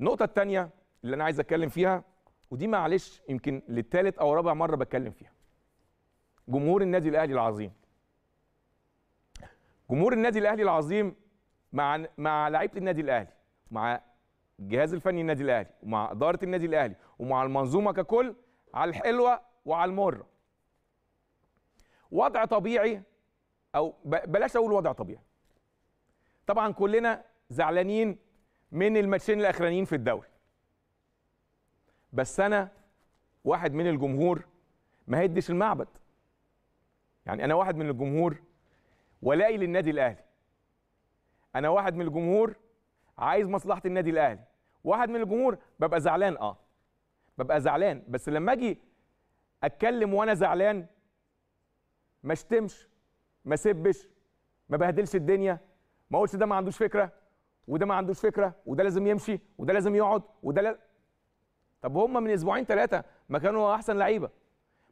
النقطه الثانيه اللي انا عايز اتكلم فيها ودي معلش يمكن للثالث او رابع مره بتكلم فيها جمهور النادي الاهلي العظيم جمهور النادي الاهلي العظيم مع مع لعيبه النادي الاهلي مع الجهاز الفني النادي الاهلي ومع اداره النادي الاهلي ومع المنظومه ككل على الحلوه وعلى المره وضع طبيعي او بلاش اقول وضع طبيعي طبعا كلنا زعلانين من الماتشين الاخرانيين في الدوري بس انا واحد من الجمهور ما هدش المعبد يعني انا واحد من الجمهور ولائي للنادي الاهلي انا واحد من الجمهور عايز مصلحه النادي الاهلي واحد من الجمهور ببقى زعلان اه ببقى زعلان بس لما اجي اتكلم وانا زعلان ما اشتمش ما سبش ما بهدلش الدنيا ما اقولش ده ما عندوش فكره وده ما عندوش فكره وده لازم يمشي وده لازم يقعد وده لا طب هم من اسبوعين ثلاثه ما كانوا احسن لعيبه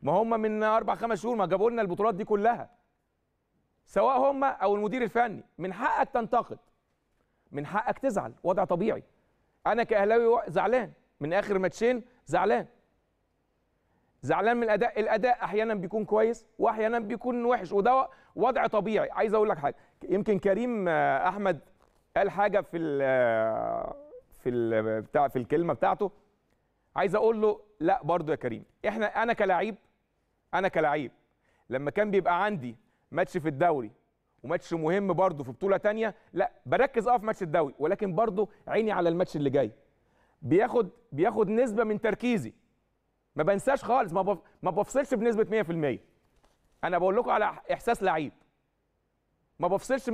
ما هم من اربع خمس شهور ما جابوا لنا البطولات دي كلها سواء هم او المدير الفني من حقك تنتقد من حقك تزعل وضع طبيعي انا كاهلاوي زعلان من اخر ماتشين زعلان زعلان من الاداء الاداء احيانا بيكون كويس واحيانا بيكون وحش وده وضع طبيعي عايز اقول لك حاجه يمكن كريم احمد قال حاجه في ال في ال بتاع في الكلمه بتاعته عايز اقول له لا برضه يا كريم احنا انا كلاعب انا كلاعب لما كان بيبقى عندي ماتش في الدوري وماتش مهم برضه في بطوله تانية لا بركز اه في ماتش الدوري ولكن برضه عيني على الماتش اللي جاي بياخد بياخد نسبه من تركيزي ما بنساش خالص ما ما بفصلش بنسبه 100% انا بقول لكم على احساس لعيب ما بفصلش 100%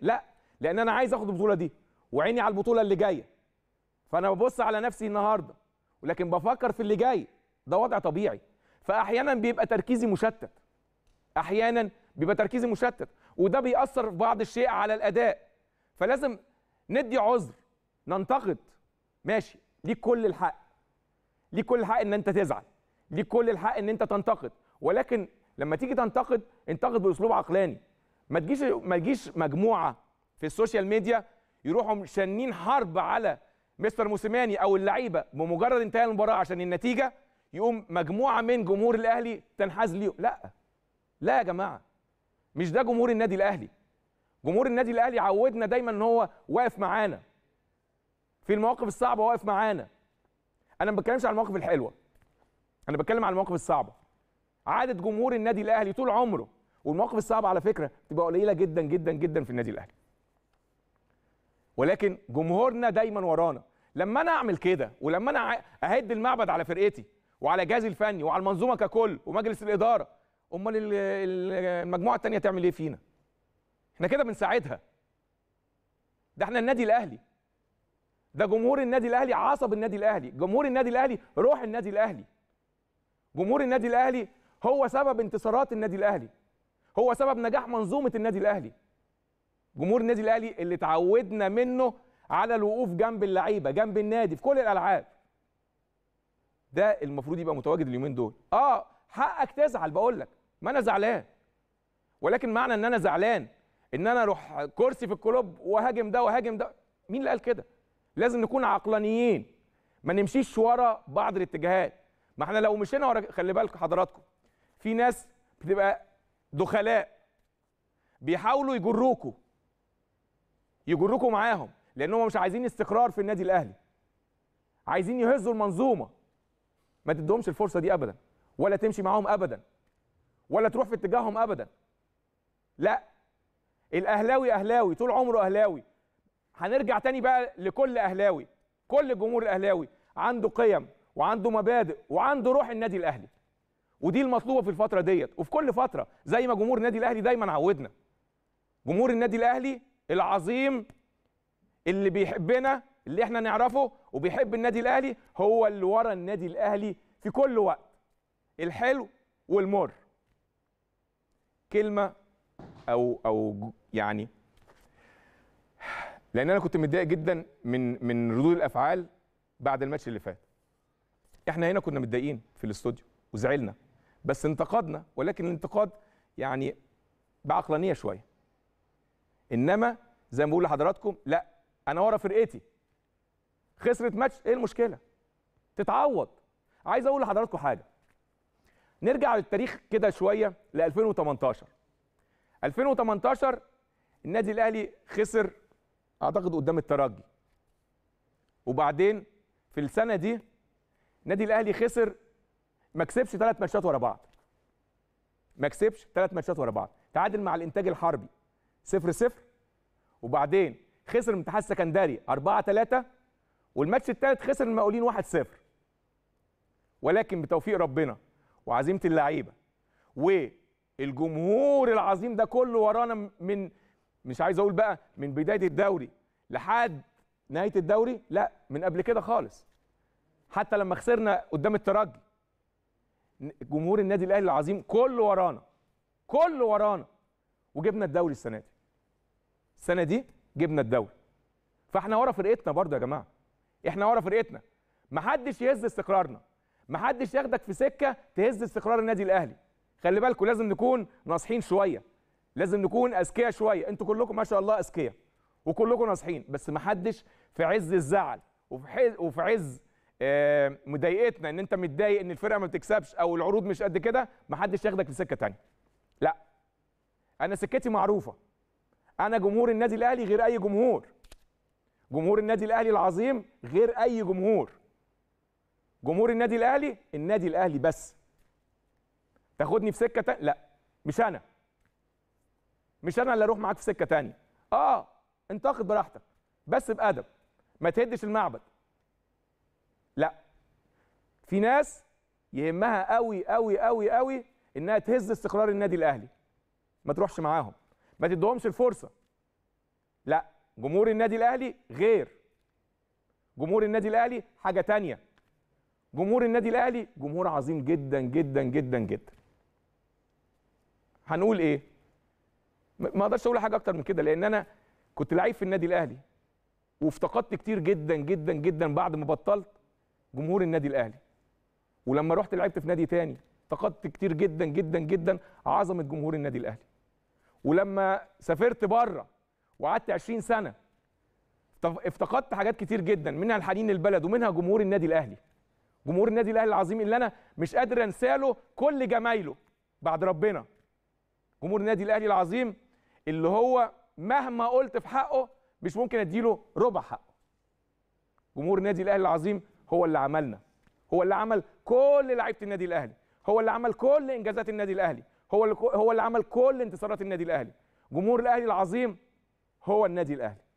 لا لان انا عايز اخد البطوله دي وعيني على البطوله اللي جايه فانا ببص على نفسي النهارده ولكن بفكر في اللي جاي ده وضع طبيعي فاحيانا بيبقى تركيزي مشتت احيانا بيبقى تركيزي مشتت وده بيأثر في بعض الشيء على الاداء فلازم ندي عذر ننتقد ماشي ليك كل الحق ليك كل الحق ان انت تزعل ليك كل الحق ان انت تنتقد ولكن لما تيجي تنتقد انتقد باسلوب عقلاني ما تجيش ما تجيش مجموعه في السوشيال ميديا يروحوا شنين حرب على مستر موسيماني او اللعيبه بمجرد انتهاء المباراه عشان النتيجه يقوم مجموعه من جمهور الاهلي تنحاز ليهم لا لا يا جماعه مش ده جمهور النادي الاهلي جمهور النادي الاهلي عودنا دايما ان هو واقف معانا في المواقف الصعبه واقف معانا انا ما بتكلمش على المواقف الحلوه انا بتكلم على المواقف الصعبه عاده جمهور النادي الاهلي طول عمره والمواقف الصعبه على فكره بتبقى قليله جدا جدا جدا في النادي الاهلي ولكن جمهورنا دايما ورانا لما انا اعمل كده ولما انا اهد المعبد على فرقتي وعلى جهازي الفني وعلى المنظومه ككل ومجلس الاداره امال المجموعه الثانيه تعمل ايه فينا احنا كده بنساعدها ده احنا النادي الاهلي ده جمهور النادي الاهلي عصب النادي الاهلي جمهور النادي الاهلي روح النادي الاهلي جمهور النادي الاهلي هو سبب انتصارات النادي الاهلي هو سبب نجاح منظومه النادي الاهلي جمهور النادي الاهلي اللي اتعودنا منه على الوقوف جنب اللعيبه جنب النادي في كل الالعاب ده المفروض يبقى متواجد اليومين دول اه حقك تزعل بقول لك ما انا زعلان ولكن معنى ان انا زعلان ان انا اروح كرسي في الكلوب وهاجم ده وهاجم ده مين اللي قال كده لازم نكون عقلانيين ما نمشيش ورا بعض الاتجاهات ما احنا لو مشينا ورا خلي بالك حضراتكم في ناس بتبقى دخلاء بيحاولوا يجروكوا يجركم معاهم لان هم مش عايزين استقرار في النادي الاهلي عايزين يهزوا المنظومه ما تدهمش الفرصه دي ابدا ولا تمشي معاهم ابدا ولا تروح في اتجاههم ابدا لا الاهلاوي اهلاوي طول عمره اهلاوي هنرجع تاني بقى لكل اهلاوي كل جمهور الاهلاوي عنده قيم وعنده مبادئ وعنده روح النادي الاهلي ودي المطلوبه في الفتره ديت وفي كل فتره زي ما جمهور النادي الاهلي دايما عودنا جمهور النادي الاهلي العظيم اللي بيحبنا اللي احنا نعرفه وبيحب النادي الاهلي هو اللي ورا النادي الاهلي في كل وقت الحلو والمر كلمه او او يعني لان انا كنت متضايق جدا من من ردود الافعال بعد الماتش اللي فات احنا هنا كنا متضايقين في الاستوديو وزعلنا بس انتقدنا ولكن الانتقاد يعني بعقلانيه شويه انما زي ما بقول لحضراتكم لا انا ورا فرقتي خسرت ماتش ايه المشكله تتعوض عايز اقول لحضراتكم حاجه نرجع للتاريخ كده شويه ل 2018 2018 النادي الاهلي خسر اعتقد قدام الترجي وبعدين في السنه دي النادي الاهلي خسر ما كسبش ثلاث ماتشات ورا بعض ما كسبش ثلاث ماتشات ورا بعض تعادل مع الانتاج الحربي 0 0 وبعدين خسر من الاتحاد السكندري 4 3 والماتش الثالث خسر من المقاولين 1 0 ولكن بتوفيق ربنا وعزيمه اللعيبه والجمهور العظيم ده كله ورانا من مش عايز اقول بقى من بدايه الدوري لحد نهايه الدوري لا من قبل كده خالص حتى لما خسرنا قدام الترجي جمهور النادي الاهلي العظيم كله ورانا كله ورانا وجبنا الدوري السنه دي السنه دي جبنا الدوري فاحنا ورا فرقتنا برضه يا جماعه احنا ورا فرقتنا محدش يهز استقرارنا محدش ياخدك في سكه تهز استقرار النادي الاهلي خلي بالكم لازم نكون ناصحين شويه لازم نكون اذكياء شويه انتوا كلكم ما شاء الله اذكياء وكلكم ناصحين بس محدش في عز الزعل وفي عز آه، مضايقتنا ان انت متضايق ان الفرقه ما بتكسبش او العروض مش قد كده محدش ياخدك في سكه ثانيه لا انا سكتي معروفه انا جمهور النادي الاهلي غير اي جمهور جمهور النادي الاهلي العظيم غير اي جمهور جمهور النادي الاهلي النادي الاهلي بس تاخدني في سكه تانية لا مش انا مش انا اللي اروح معاك في سكه تانية اه انتقد براحتك بس بادب ما تهدش المعبد لا في ناس يهمها قوي قوي قوي قوي انها تهز استقرار النادي الاهلي ما تروحش معاهم ما تدهمش الفرصه لا جمهور النادي الاهلي غير جمهور النادي الاهلي حاجه تانية جمهور النادي الاهلي جمهور عظيم جدا جدا جدا جدا هنقول ايه ما اقدرش اقول حاجه اكتر من كده لان انا كنت لعيب في النادي الاهلي وافتقدت كتير جدا جدا جدا بعد ما بطلت جمهور النادي الاهلي ولما رحت لعبت في نادي تاني افتقدت كتير جدا جدا جدا عظمه جمهور النادي الاهلي ولما سافرت بره وقعدت 20 سنه افتقدت حاجات كتير جدا منها الحنين للبلد ومنها جمهور النادي الاهلي جمهور النادي الاهلي العظيم اللي انا مش قادر انساله كل جمايله بعد ربنا جمهور النادي الاهلي العظيم اللي هو مهما قلت في حقه مش ممكن اديله ربع حقه جمهور النادي الاهلي العظيم هو اللي عملنا هو اللي عمل كل لعيبه النادي الاهلي هو اللي عمل كل انجازات النادي الاهلي هو اللي هو اللي عمل كل انتصارات النادي الاهلي جمهور الاهلي العظيم هو النادي الاهلي